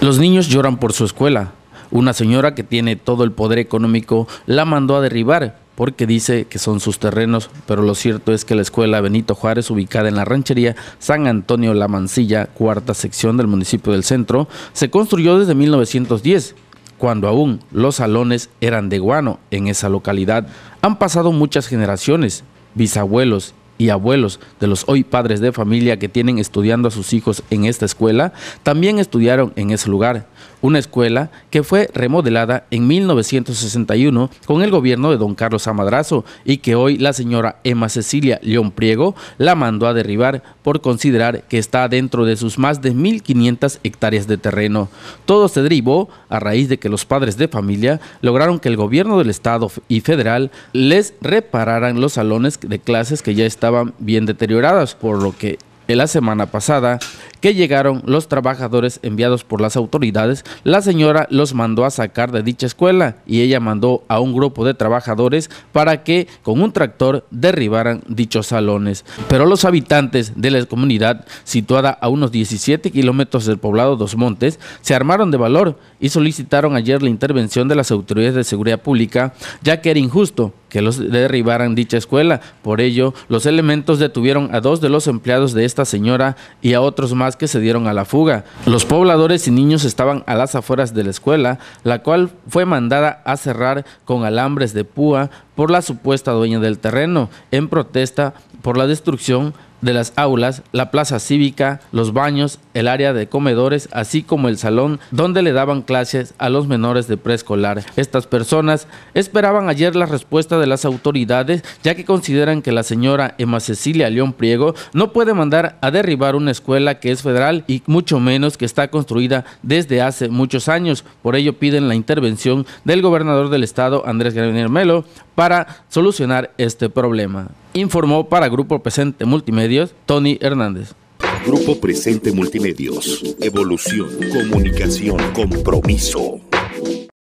Los niños lloran por su escuela. Una señora que tiene todo el poder económico la mandó a derribar porque dice que son sus terrenos, pero lo cierto es que la escuela Benito Juárez, ubicada en la ranchería San Antonio La Mancilla, cuarta sección del municipio del centro, se construyó desde 1910, cuando aún los salones eran de guano en esa localidad. Han pasado muchas generaciones, bisabuelos y abuelos de los hoy padres de familia que tienen estudiando a sus hijos en esta escuela, también estudiaron en ese lugar una escuela que fue remodelada en 1961 con el gobierno de don Carlos Amadrazo y que hoy la señora Emma Cecilia León Priego la mandó a derribar por considerar que está dentro de sus más de 1.500 hectáreas de terreno. Todo se derivó a raíz de que los padres de familia lograron que el gobierno del Estado y federal les repararan los salones de clases que ya estaban bien deteriorados, por lo que la semana pasada que llegaron los trabajadores enviados por las autoridades, la señora los mandó a sacar de dicha escuela y ella mandó a un grupo de trabajadores para que con un tractor derribaran dichos salones. Pero los habitantes de la comunidad, situada a unos 17 kilómetros del poblado Dos Montes, se armaron de valor y solicitaron ayer la intervención de las autoridades de seguridad pública, ya que era injusto que los derribaran dicha escuela. Por ello, los elementos detuvieron a dos de los empleados de esta señora y a otros más que se dieron a la fuga. Los pobladores y niños estaban a las afueras de la escuela, la cual fue mandada a cerrar con alambres de púa por la supuesta dueña del terreno, en protesta por la destrucción de las aulas, la plaza cívica, los baños, el área de comedores, así como el salón donde le daban clases a los menores de preescolar. Estas personas esperaban ayer la respuesta de las autoridades, ya que consideran que la señora Emma Cecilia León Priego no puede mandar a derribar una escuela que es federal y mucho menos que está construida desde hace muchos años. Por ello piden la intervención del gobernador del estado, Andrés Granier Melo, para solucionar este problema. Informó para Grupo Presente Multimedios Tony Hernández. Grupo Presente Multimedios. Evolución, comunicación, compromiso.